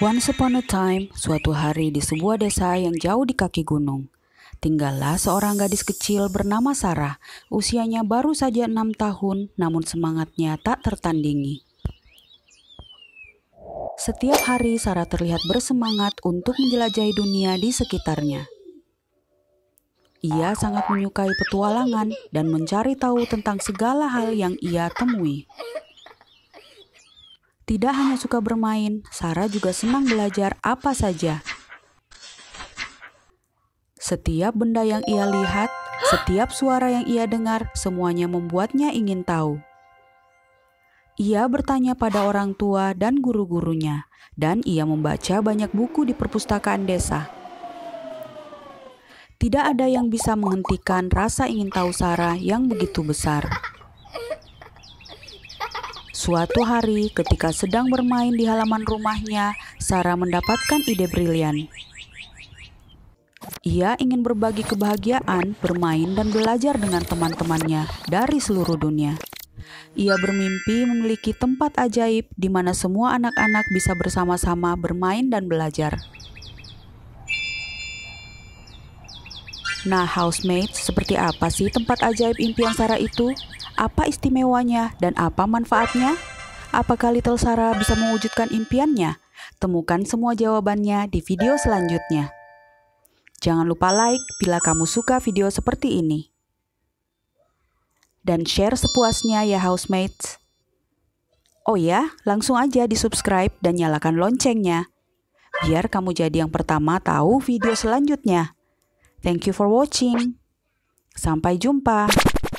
Once upon a time, suatu hari di sebuah desa yang jauh di kaki gunung, tinggallah seorang gadis kecil bernama Sarah. Usianya baru saja enam tahun, namun semangatnya tak tertandingi. Setiap hari Sarah terlihat bersemangat untuk menjelajahi dunia di sekitarnya. Ia sangat menyukai petualangan dan mencari tahu tentang segala hal yang ia temui tidak hanya suka bermain, Sarah juga senang belajar apa saja. Setiap benda yang ia lihat, setiap suara yang ia dengar, semuanya membuatnya ingin tahu. Ia bertanya pada orang tua dan guru-gurunya, dan ia membaca banyak buku di perpustakaan desa. Tidak ada yang bisa menghentikan rasa ingin tahu Sarah yang begitu besar. Suatu hari, ketika sedang bermain di halaman rumahnya, Sarah mendapatkan ide brilian. Ia ingin berbagi kebahagiaan, bermain, dan belajar dengan teman-temannya dari seluruh dunia. Ia bermimpi memiliki tempat ajaib di mana semua anak-anak bisa bersama-sama bermain dan belajar. Nah, housemate, seperti apa sih tempat ajaib impian Sarah itu? apa istimewanya dan apa manfaatnya? Apakah Little Sarah bisa mewujudkan impiannya? Temukan semua jawabannya di video selanjutnya. Jangan lupa like bila kamu suka video seperti ini. Dan share sepuasnya ya housemates. Oh ya, langsung aja di subscribe dan nyalakan loncengnya. Biar kamu jadi yang pertama tahu video selanjutnya. Thank you for watching. Sampai jumpa.